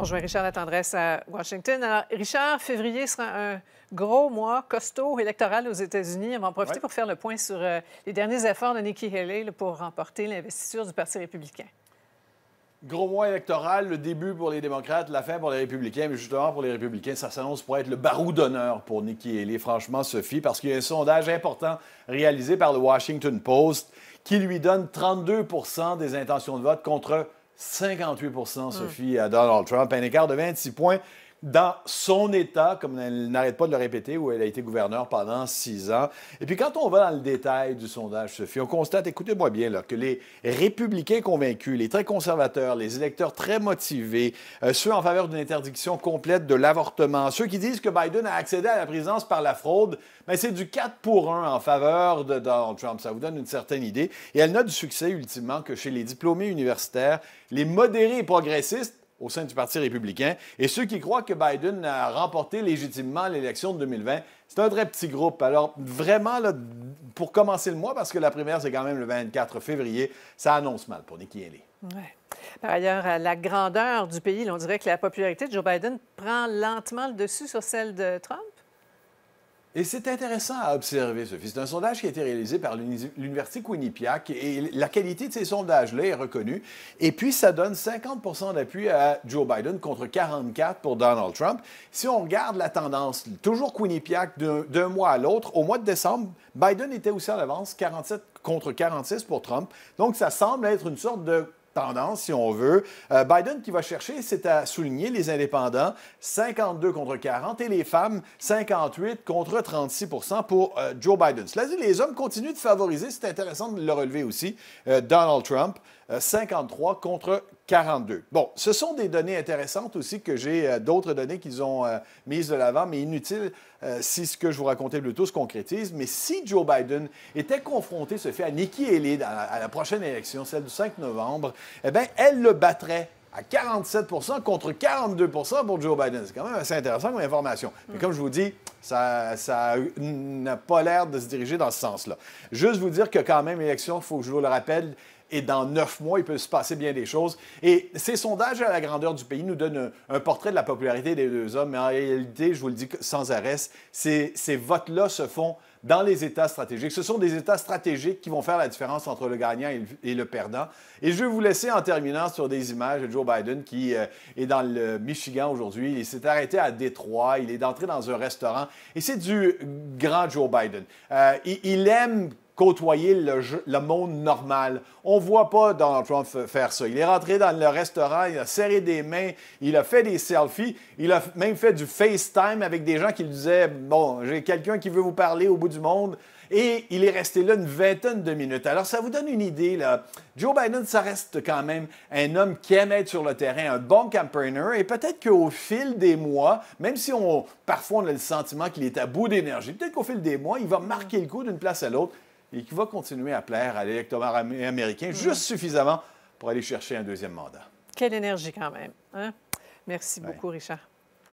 Bonjour, Richard Latendresse à Washington. Alors, Richard, février sera un gros mois costaud électoral aux États-Unis. On va en profiter pour faire le point sur euh, les derniers efforts de Nikki Haley pour remporter l'investiture du Parti républicain. Gros mois électoral, le début pour les démocrates, la fin pour les républicains. Mais justement, pour les républicains, ça s'annonce pour être le barreau d'honneur pour Nikki Haley, franchement, Sophie, parce qu'il y a un sondage important réalisé par le Washington Post qui lui donne 32 des intentions de vote contre 58 Sophie à Donald Trump, un écart de 26 points dans son État, comme elle n'arrête pas de le répéter, où elle a été gouverneure pendant six ans. Et puis quand on va dans le détail du sondage, Sophie, on constate, écoutez-moi bien, là, que les républicains convaincus, les très conservateurs, les électeurs très motivés, euh, ceux en faveur d'une interdiction complète de l'avortement, ceux qui disent que Biden a accédé à la présidence par la fraude, mais ben, c'est du 4 pour 1 en faveur de Donald Trump. Ça vous donne une certaine idée. Et elle n'a du succès ultimement que chez les diplômés universitaires, les modérés et progressistes, au sein du Parti républicain. Et ceux qui croient que Biden a remporté légitimement l'élection de 2020, c'est un très petit groupe. Alors, vraiment, pour commencer le mois, parce que la primaire, c'est quand même le 24 février, ça annonce mal pour Nikki Haley. Ouais. Par ailleurs, la grandeur du pays, on dirait que la popularité de Joe Biden prend lentement le dessus sur celle de Trump. Et c'est intéressant à observer, Sophie. C'est un sondage qui a été réalisé par l'Université Quinnipiac et la qualité de ces sondages-là est reconnue. Et puis, ça donne 50 d'appui à Joe Biden contre 44 pour Donald Trump. Si on regarde la tendance, toujours Quinnipiac d'un mois à l'autre, au mois de décembre, Biden était aussi en avance, 47 contre 46 pour Trump. Donc, ça semble être une sorte de tendance, si on veut. Euh, Biden qui va chercher, c'est à souligner les indépendants, 52 contre 40, et les femmes, 58 contre 36 pour euh, Joe Biden. Cela dit, les hommes continuent de favoriser, c'est intéressant de le relever aussi, euh, Donald Trump. 53 contre 42. Bon, ce sont des données intéressantes aussi que j'ai euh, d'autres données qu'ils ont euh, mises de l'avant, mais inutiles euh, si ce que je vous racontais le tout se concrétise. Mais si Joe Biden était confronté, ce fait, à Nikki Haley à la, prochaine élection, celle du 5 novembre, eh bien, elle le battrait à 47 contre 42 pour Joe Biden. C'est quand même assez intéressant comme information. Mais comme je vous dis, ça, ça n'a pas l'air de se diriger dans ce sens-là. Juste vous dire que quand même, l'élection, il faut que je vous le rappelle, et dans neuf mois, il peut se passer bien des choses. Et ces sondages à la grandeur du pays nous donnent un, portrait de la popularité des deux hommes, mais en réalité, je vous le dis sans arrêt, ces, votes-là se font dans les États stratégiques. Ce sont des États stratégiques qui vont faire la différence entre le gagnant et le, perdant. Et je vais vous laisser en terminant sur des images de Joe Biden qui euh, est dans le Michigan aujourd'hui. Il s'est arrêté à Détroit. Il est entré dans un restaurant. Et c'est du grand Joe Biden. Euh, il aime côtoyer le, monde normal. On ne voit pas Donald Trump faire ça. Il est rentré dans le restaurant, il a serré des mains, il a fait des selfies, il a même fait du FaceTime avec des gens qui lui disaient Bon, j'ai quelqu'un qui veut vous parler au bout du monde. Et il est resté là une vingtaine de minutes. Alors, ça vous donne une idée, là. Joe Biden, ça reste quand même un homme qui aime être sur le terrain, un bon campaigner. Et peut-être qu'au fil des mois, même si on, parfois on a le sentiment qu'il est à bout d'énergie, peut-être qu'au fil des mois, il va marquer le coup d'une place à l'autre et qui va continuer à plaire à l'électorat américain juste mm. suffisamment pour aller chercher un deuxième mandat. Quelle énergie quand même. Hein? Merci beaucoup, Richard.